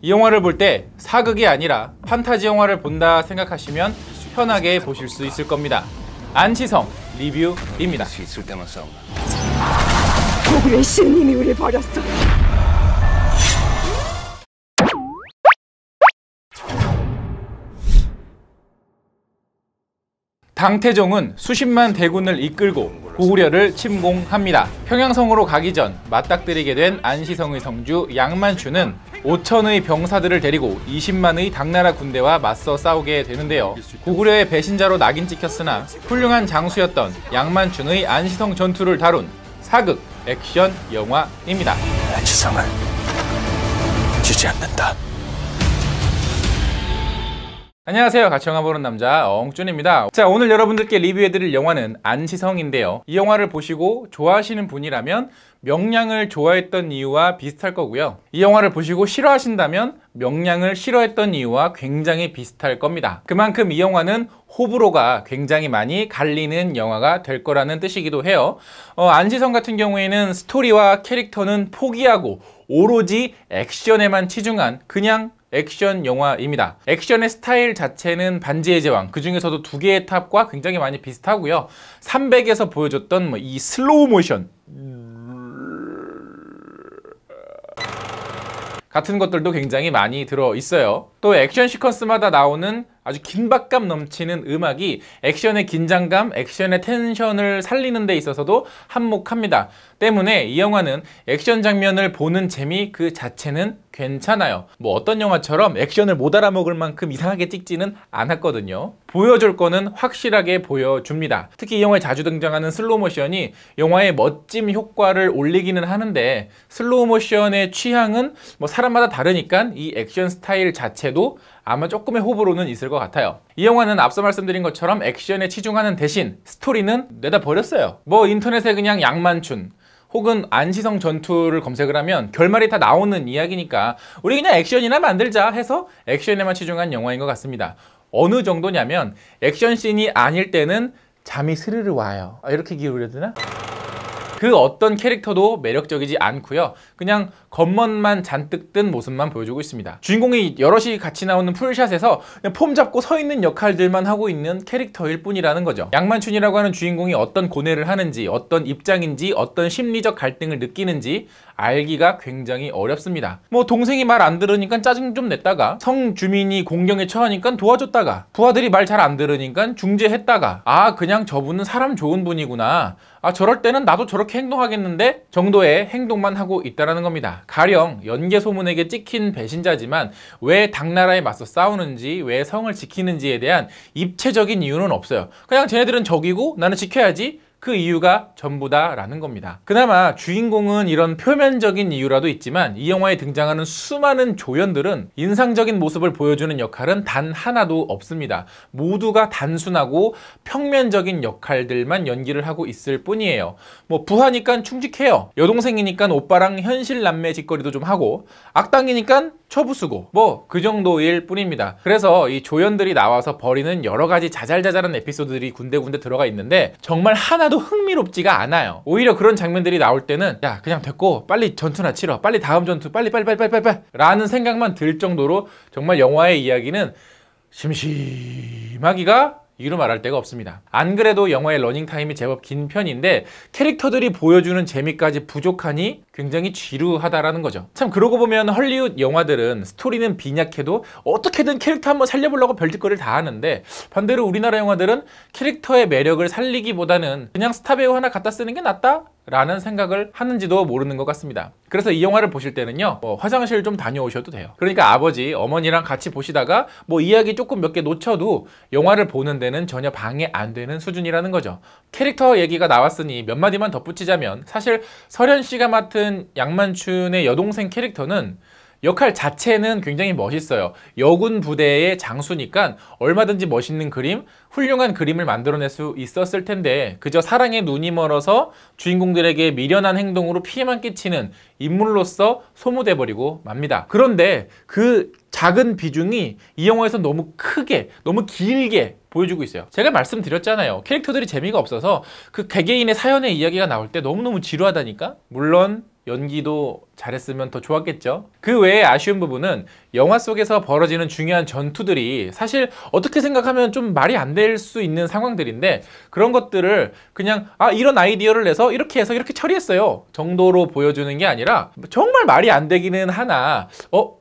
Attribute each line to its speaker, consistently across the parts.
Speaker 1: 이 영화를 볼 때 사극이 아니라 판타지 영화를 본다 생각하시면 편하게 보실 수 있을 겁니다. 안치성 리뷰입니다. 있을 때만 우나 신님이 우리 버렸어? 당태종은 수십만 대군을 이끌고 고구려를 침공합니다. 평양성으로 가기 전 맞닥뜨리게 된 안시성의 성주 양만추는 5천의 병사들을 데리고 20만의 당나라 군대와 맞서 싸우게 되는데요. 고구려의 배신자로 낙인 찍혔으나 훌륭한 장수였던 양만춘의 안시성 전투를 다룬 사극 액션 영화입니다. 안시성을 아, 주지 않는다. 안녕하세요 같이 영화 보는 남자 엉준입니다 자 오늘 여러분들께 리뷰해드릴 영화는 안시성인데요 이 영화를 보시고 좋아하시는 분이라면 명량을 좋아했던 이유와 비슷할 거고요 이 영화를 보시고 싫어하신다면 명량을 싫어했던 이유와 굉장히 비슷할 겁니다 그만큼 이 영화는 호불호가 굉장히 많이 갈리는 영화가 될 거라는 뜻이기도 해요 어, 안시성 같은 경우에는 스토리와 캐릭터는 포기하고 오로지 액션에만 치중한 그냥 액션 영화입니다. 액션의 스타일 자체는 반지의 제왕 그 중에서도 두 개의 탑과 굉장히 많이 비슷하고요. 300에서 보여줬던 뭐이 슬로우 모션 같은 것들도 굉장히 많이 들어 있어요. 또 액션 시퀀스마다 나오는 아주 긴박감 넘치는 음악이 액션의 긴장감, 액션의 텐션을 살리는 데 있어서도 한몫합니다. 때문에 이 영화는 액션 장면을 보는 재미 그 자체는 괜찮아요. 뭐 어떤 영화처럼 액션을 못 알아먹을 만큼 이상하게 찍지는 않았거든요. 보여줄 거는 확실하게 보여줍니다. 특히 이 영화에 자주 등장하는 슬로모션이 우 영화의 멋짐 효과를 올리기는 하는데 슬로모션의 우 취향은 뭐 사람마다 다르니까 이 액션 스타일 자체도 아마 조금의 호불호는 있을 것 같아요 이 영화는 앞서 말씀드린 것처럼 액션에 치중하는 대신 스토리는 내다 버렸어요 뭐 인터넷에 그냥 양만춘 혹은 안시성 전투를 검색을 하면 결말이 다 나오는 이야기니까 우리 그냥 액션이나 만들자 해서 액션에만 치중한 영화인 것 같습니다. 어느 정도냐면 액션씬이 아닐 때는 잠이 스르르 와요. 아, 이렇게 기울여야 되나? 그 어떤 캐릭터도 매력적이지 않고요. 그냥 겉멋만 잔뜩 뜬 모습만 보여주고 있습니다. 주인공이 여럿이 같이 나오는 풀샷에서 폼 잡고 서 있는 역할들만 하고 있는 캐릭터일 뿐이라는 거죠. 양만춘이라고 하는 주인공이 어떤 고뇌를 하는지 어떤 입장인지 어떤 심리적 갈등을 느끼는지 알기가 굉장히 어렵습니다. 뭐 동생이 말 안 들으니까 짜증 좀 냈다가 성주민이 공경에 처하니까 도와줬다가 부하들이 말 잘 안 들으니까 중재했다가 아 그냥 저분은 사람 좋은 분이구나 아 저럴 때는 나도 저렇게 행동하겠는데 정도의 행동만 하고 있다는 겁니다. 가령 연개소문에게 찍힌 배신자지만 왜 당나라에 맞서 싸우는지 왜 성을 지키는지에 대한 입체적인 이유는 없어요. 그냥 쟤네들은 적이고 나는 지켜야지 그 이유가 전부다라는 겁니다. 그나마 주인공은 이런 표면적인 이유라도 있지만 이 영화에 등장하는 수많은 조연들은 인상적인 모습을 보여주는 역할은 단 하나도 없습니다. 모두가 단순하고 평면적인 역할들만 연기를 하고 있을 뿐이에요. 뭐 부하니까 충직해요. 여동생이니까 오빠랑 현실 남매 짓거리도 좀 하고 악당이니까 처부수고 뭐 그 정도일 뿐입니다. 그래서 이 조연들이 나와서 벌이는 여러 가지 자잘자잘한 에피소드들이 군데군데 들어가 있는데 정말 하나 하나도 흥미롭지가 않아요 오히려 그런 장면들이 나올 때는 야 그냥 됐고 빨리 전투나 치러 빨리 다음 전투 빨리 빨리 빨리 빨리 빨리, 빨리 라는 생각만 들 정도로 정말 영화의 이야기는 심심하기가 이로 말할 데가 없습니다. 안 그래도 영화의 러닝타임이 제법 긴 편인데 캐릭터들이 보여주는 재미까지 부족하니 굉장히 지루하다라는 거죠. 참 그러고 보면 헐리우드 영화들은 스토리는 빈약해도 어떻게든 캐릭터 한번 살려보려고 별짓거리를 다 하는데 반대로 우리나라 영화들은 캐릭터의 매력을 살리기보다는 그냥 스타배우 하나 갖다 쓰는 게 낫다? 라는 생각을 하는지도 모르는 것 같습니다 그래서 이 영화를 보실 때는요 뭐 화장실 좀 다녀오셔도 돼요 그러니까 아버지 어머니랑 같이 보시다가 뭐 이야기 조금 몇 개 놓쳐도 영화를 보는 데는 전혀 방해 안 되는 수준이라는 거죠 캐릭터 얘기가 나왔으니 몇 마디만 덧붙이자면 사실 설현 씨가 맡은 양만춘의 여동생 캐릭터는 역할 자체는 굉장히 멋있어요. 여군 부대의 장수니까 얼마든지 멋있는 그림, 훌륭한 그림을 만들어낼 수 있었을 텐데 그저 사랑의 눈이 멀어서 주인공들에게 미련한 행동으로 피해만 끼치는 인물로서 소모돼버리고 맙니다. 그런데 그 작은 비중이 이 영화에서 너무 크게, 너무 길게 보여주고 있어요. 제가 말씀드렸잖아요. 캐릭터들이 재미가 없어서 그 개개인의 사연의 이야기가 나올 때 너무너무 지루하다니까? 물론 연기도 잘했으면 더 좋았겠죠. 그 외에 아쉬운 부분은 영화 속에서 벌어지는 중요한 전투들이 사실 어떻게 생각하면 좀 말이 안 될 수 있는 상황들인데 그런 것들을 그냥 아 이런 아이디어를 내서 이렇게 해서 이렇게 처리했어요 정도로 보여주는 게 아니라 정말 말이 안 되기는 하나 어?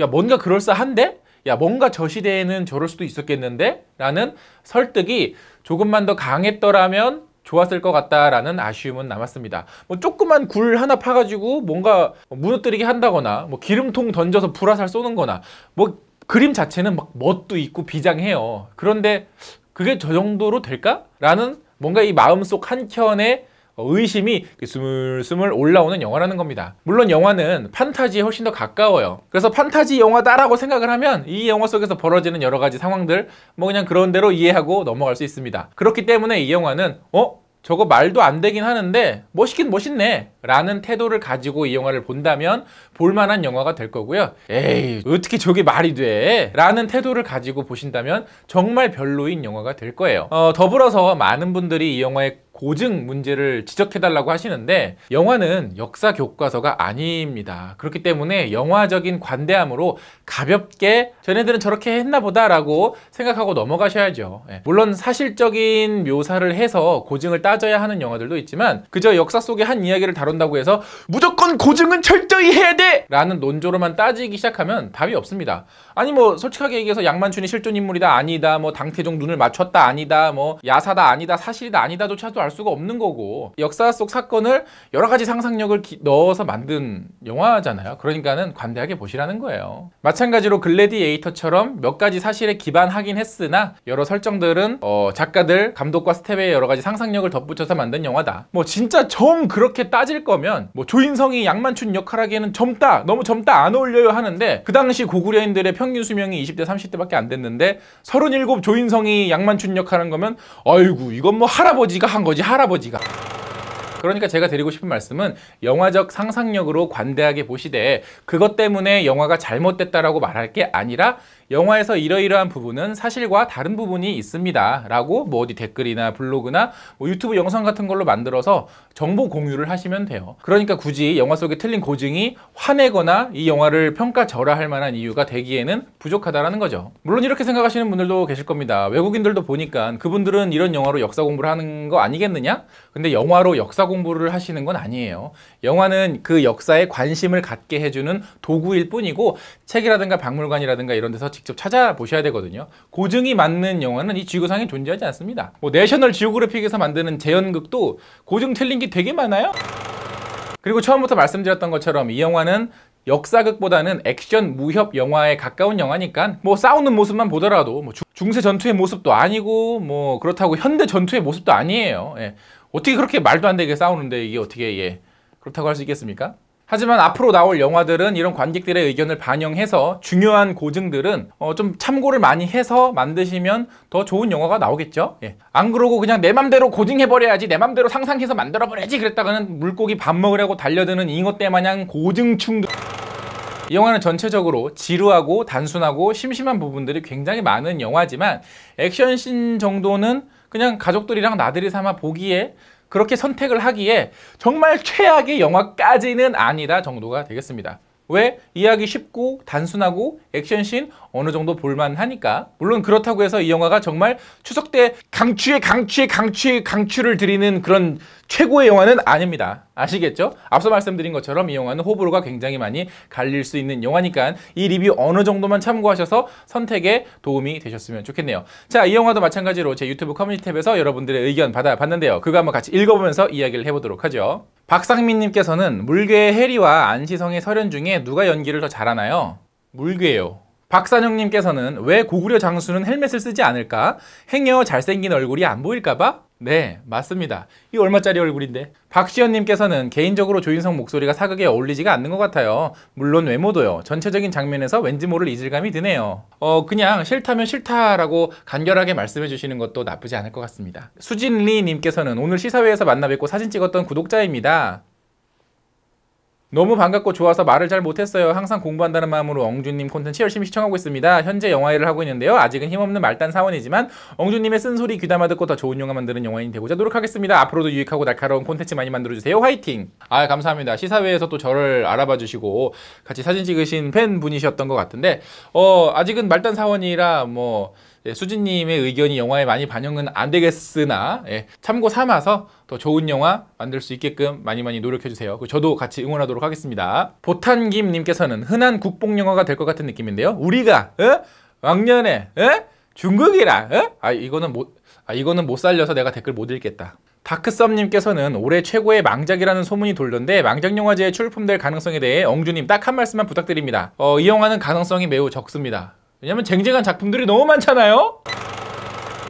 Speaker 1: 야 뭔가 그럴싸한데? 야 뭔가 저 시대에는 저럴 수도 있었겠는데? 라는 설득이 조금만 더 강했더라면 좋았을 것 같다라는 아쉬움은 남았습니다. 뭐 조그만 굴 하나 파가지고 뭔가 무너뜨리게 한다거나 뭐 기름통 던져서 불화살 쏘는 거나 뭐 그림 자체는 막 멋도 있고 비장해요. 그런데 그게 저 정도로 될까? 라는 뭔가 이 마음속 한켠에 어, 의심이 스물스물 올라오는 영화라는 겁니다. 물론 영화는 판타지에 훨씬 더 가까워요. 그래서 판타지 영화다라고 생각을 하면 이 영화 속에서 벌어지는 여러 가지 상황들 뭐 그냥 그런 대로 이해하고 넘어갈 수 있습니다. 그렇기 때문에 이 영화는 어? 저거 말도 안 되긴 하는데 멋있긴 멋있네 라는 태도를 가지고 이 영화를 본다면 볼만한 영화가 될 거고요 에이 어떻게 저게 말이 돼 라는 태도를 가지고 보신다면 정말 별로인 영화가 될 거예요 어, 더불어서 많은 분들이 이 영화에 고증 문제를 지적해달라고 하시는데 영화는 역사 교과서가 아닙니다. 그렇기 때문에 영화적인 관대함으로 가볍게 쟤네들은 저렇게 했나 보다라고 생각하고 넘어가셔야죠. 예. 물론 사실적인 묘사를 해서 고증을 따져야 하는 영화들도 있지만 그저 역사 속의 한 이야기를 다룬다고 해서 무조건 고증은 철저히 해야 돼! 라는 논조로만 따지기 시작하면 답이 없습니다. 아니 뭐 솔직하게 얘기해서 양만춘이 실존 인물이다 아니다 뭐 당태종 눈을 맞췄다 아니다 뭐 야사다 아니다 사실이다 아니다조차도 알 수가 없는 거고 역사 속 사건을 여러 가지 상상력을 넣어서 만든 영화잖아요. 그러니까는 관대하게 보시라는 거예요. 마찬가지로 글래디에이터처럼 몇 가지 사실에 기반하긴 했으나 여러 설정들은 어, 작가들, 감독과 스텝의 여러 가지 상상력을 덧붙여서 만든 영화다. 뭐 진짜 점 그렇게 따질 거면 뭐 조인성이 양만춘 역할하기에는 젊다, 너무 젊다 안 어울려요 하는데 그 당시 고구려인들의 평균 수명이 20대, 30대밖에 안 됐는데 37 조인성이 양만춘 역할한 거면 아이고 이건 뭐 할아버지가 한 거지. 할아버지 할아버지가 그러니까 제가 드리고 싶은 말씀은 영화적 상상력으로 관대하게 보시되 그것 때문에 영화가 잘못됐다라고 말할 게 아니라 영화에서 이러이러한 부분은 사실과 다른 부분이 있습니다. 라고 뭐 어디 댓글이나 블로그나 뭐 유튜브 영상 같은 걸로 만들어서 정보 공유를 하시면 돼요. 그러니까 굳이 영화 속에 틀린 고증이 화내거나 이 영화를 평가절하할 만한 이유가 되기에는 부족하다라는 거죠. 물론 이렇게 생각하시는 분들도 계실 겁니다. 외국인들도 보니까 그분들은 이런 영화로 역사 공부를 하는 거 아니겠느냐? 근데 영화로 역사 공부를 공부를 하시는 건 아니에요. 영화는 그 역사에 관심을 갖게 해주는 도구일 뿐이고 책이라든가 박물관이라든가 이런 데서 직접 찾아보셔야 되거든요. 고증이 맞는 영화는 이 지구상에 존재하지 않습니다. 뭐 내셔널 지오그래픽에서 만드는 재연극도 고증 틀린 게 되게 많아요. 그리고 처음부터 말씀드렸던 것처럼 이 영화는 역사극보다는 액션 무협 영화에 가까운 영화니까 뭐 싸우는 모습만 보더라도 뭐 중세 전투의 모습도 아니고 뭐 그렇다고 현대 전투의 모습도 아니에요. 예. 어떻게 그렇게 말도 안 되게 싸우는데 이게 어떻게 예 그렇다고 할 수 있겠습니까? 하지만 앞으로 나올 영화들은 이런 관객들의 의견을 반영해서 중요한 고증들은 어, 좀 참고를 많이 해서 만드시면 더 좋은 영화가 나오겠죠. 예. 안 그러고 그냥 내 맘대로 고증해버려야지 내 맘대로 상상해서 만들어버려야지 그랬다가는 물고기 밥 먹으려고 달려드는 잉어 때 마냥 고증 충동... 이 영화는 전체적으로 지루하고 단순하고 심심한 부분들이 굉장히 많은 영화지만 액션씬 정도는 그냥 가족들이랑 나들이 삼아 보기에 그렇게 선택을 하기에 정말 최악의 영화까지는 아니다 정도가 되겠습니다. 왜? 이야기 쉽고 단순하고 액션씬 어느 정도 볼만하니까 물론 그렇다고 해서 이 영화가 정말 추석 때강추의강추의강추의 강추를 드리는 그런 최고의 영화는 아닙니다 아시겠죠? 앞서 말씀드린 것처럼 이 영화는 호불호가 굉장히 많이 갈릴 수 있는 영화니까 이 리뷰 어느 정도만 참고하셔서 선택에 도움이 되셨으면 좋겠네요 자 이 영화도 마찬가지로 제 유튜브 커뮤니티 탭에서 여러분들의 의견 받아봤는데요 그거 한번 같이 읽어보면서 이야기를 해보도록 하죠 박상민님께서는 물괴의 해리와 안시성의 설현 중에 누가 연기를 더 잘하나요? 물괴요. 박산영님께서는 왜 고구려 장수는 헬멧을 쓰지 않을까? 행여 잘생긴 얼굴이 안 보일까봐? 네, 맞습니다. 이 얼마짜리 얼굴인데? 박시연님께서는 개인적으로 조인성 목소리가 사극에 어울리지가 않는 것 같아요. 물론 외모도요. 전체적인 장면에서 왠지 모를 이질감이 드네요. 어, 그냥 싫다면 싫다라고 간결하게 말씀해 주시는 것도 나쁘지 않을 것 같습니다. 수진리님께서는 오늘 시사회에서 만나 뵙고 사진 찍었던 구독자입니다. 너무 반갑고 좋아서 말을 잘 못했어요. 항상 공부한다는 마음으로 엉준님 콘텐츠 열심히 시청하고 있습니다. 현재 영화일을 하고 있는데요. 아직은 힘없는 말단 사원이지만 엉준님의 쓴소리 귀담아 듣고 더 좋은 영화 만드는 영화인 되고자 노력하겠습니다. 앞으로도 유익하고 날카로운 콘텐츠 많이 만들어주세요. 화이팅! 아 감사합니다. 시사회에서 또 저를 알아봐 주시고 같이 사진 찍으신 팬분이셨던 것 같은데 어 아직은 말단 사원이라 뭐 예, 수진님의 의견이 영화에 많이 반영은 안 되겠으나 예, 참고 삼아서 더 좋은 영화 만들 수 있게끔 많이 많이 노력해주세요. 그 저도 같이 응원하도록 하겠습니다. 보탄김님께서는 흔한 국뽕 영화가 될 것 같은 느낌인데요. 우리가 에? 어? 왕년에 에? 어? 중국이라 에? 어? 아 이거는 못 아, 이거는 못 살려서 내가 댓글 못 읽겠다. 다크썸님께서는 올해 최고의 망작이라는 소문이 돌던데 망작 영화제에 출품될 가능성에 대해 엉주님 딱 한 말씀만 부탁드립니다. 어, 이 영화는 가능성이 매우 적습니다. 왜냐면 쟁쟁한 작품들이 너무 많잖아요?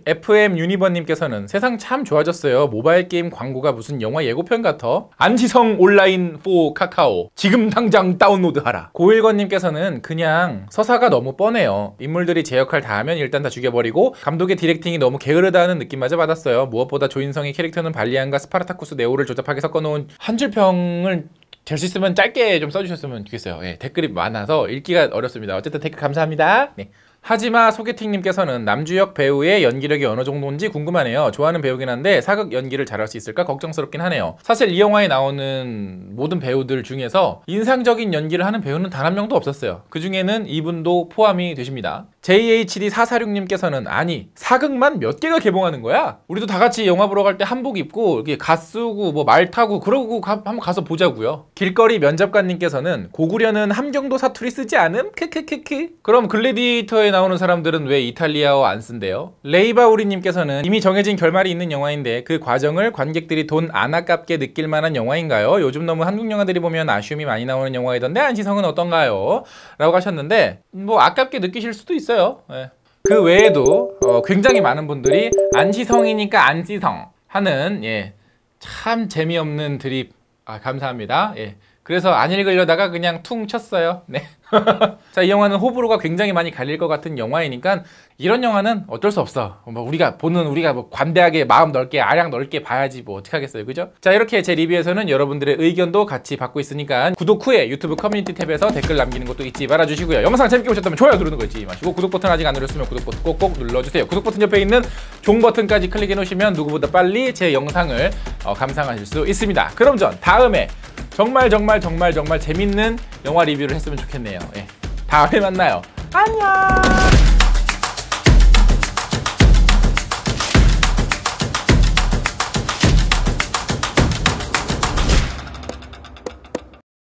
Speaker 1: FM 유니버님께서는 세상 참 좋아졌어요. 모바일 게임 광고가 무슨 영화 예고편 같아. 안지성 온라인 4 카카오. 지금 당장 다운로드하라. 고일건님께서는 그냥 서사가 너무 뻔해요. 인물들이 제 역할 다 하면 일단 다 죽여버리고 감독의 디렉팅이 너무 게으르다는 느낌마저 받았어요. 무엇보다 조인성의 캐릭터는 발리안과 스파르타쿠스 네오를 조잡하게 섞어놓은 한 줄평을 될수 있으면 짧게 좀 써주셨으면 좋겠어요. 예, 댓글이 많아서 읽기가 어렵습니다. 어쨌든 댓글 감사합니다. 네. 하지만 소개팅님께서는 남주혁 배우의 연기력이 어느 정도인지 궁금하네요. 좋아하는 배우긴 한데 사극 연기를 잘할 수 있을까 걱정스럽긴 하네요. 사실 이 영화에 나오는 모든 배우들 중에서 인상적인 연기를 하는 배우는 단 한 명도 없었어요. 그 중에는 이분도 포함이 되십니다. JHD446님께서는 아니 사극만 몇 개가 개봉하는 거야? 우리도 다 같이 영화 보러 갈 때 한복 입고 이렇게 갓쓰고 뭐 말 타고 그러고 가, 한번 가서 보자고요. 길거리 면접관님께서는 고구려는 함경도 사투리 쓰지 않음? 크크크크 그럼 글래디에이터에 나오는 사람들은 왜 이탈리아어 안 쓴대요? 레이바우리님께서는 이미 정해진 결말이 있는 영화인데 그 과정을 관객들이 돈 안 아깝게 느낄 만한 영화인가요? 요즘 너무 한국 영화들이 보면 아쉬움이 많이 나오는 영화이던데 안시성은 어떤가요? 라고 하셨는데 뭐 아깝게 느끼실 수도 있어요. 있어요 네. 그 외에도 어, 굉장히 많은 분들이 안시성이니까 안시성 하는 예, 참 재미없는 드립 아, 감사합니다 예. 그래서 안 읽으려다가 그냥 퉁 쳤어요. 네. 자, 이 영화는 호불호가 굉장히 많이 갈릴 것 같은 영화이니까 이런 영화는 어쩔 수 없어. 뭐 우리가 보는 우리가 뭐 관대하게 마음 넓게 아량 넓게 봐야지 뭐어떻게하겠어요 그죠? 자, 이렇게 제 리뷰에서는 여러분들의 의견도 같이 받고 있으니까 구독 후에 유튜브 커뮤니티 탭에서 댓글 남기는 것도 잊지 말아 주시고요. 영상 재밌게 보셨다면 좋아요 누르는 거 잊지 마시고 구독 버튼 아직 안 누르셨으면 구독 버튼 꼭꼭 눌러 주세요. 구독 버튼 옆에 있는 종 버튼까지 클릭해 놓으시면 누구보다 빨리 제 영상을 어, 감상하실 수 있습니다. 그럼 전 다음에 정말 정말 정말 정말 재밌는 영화 리뷰를 했으면 좋겠네요. 예. 다음에 만나요. 안녕.